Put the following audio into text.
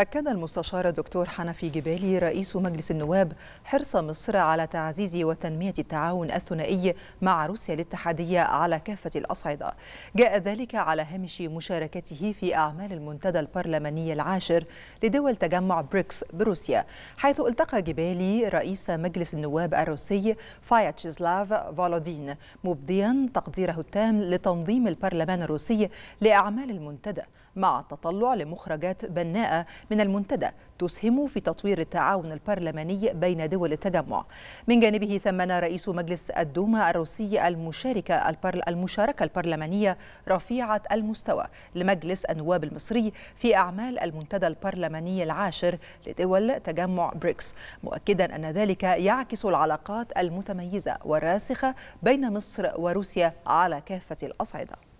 أكد المستشار الدكتور حنفي جبالي رئيس مجلس النواب حرص مصر على تعزيز وتنمية التعاون الثنائي مع روسيا الاتحادية على كافة الأصعدة جاء ذلك على هامش مشاركته في أعمال المنتدى البرلماني العاشر لدول تجمع بريكس بروسيا حيث التقى جبالي رئيس مجلس النواب الروسي فاياتشيزلاف فالودين مبديا تقديره التام لتنظيم البرلمان الروسي لأعمال المنتدى مع التطلع لمخرجات بناءة من المنتدى تسهم في تطوير التعاون البرلماني بين دول التجمع من جانبه ثمن رئيس مجلس الدوما الروسي المشاركة المشاركة البرلمانية رفيعة المستوى لمجلس النواب المصري في أعمال المنتدى البرلماني العاشر لدول تجمع بريكس مؤكدا أن ذلك يعكس العلاقات المتميزة والراسخة بين مصر وروسيا على كافة الأصعدة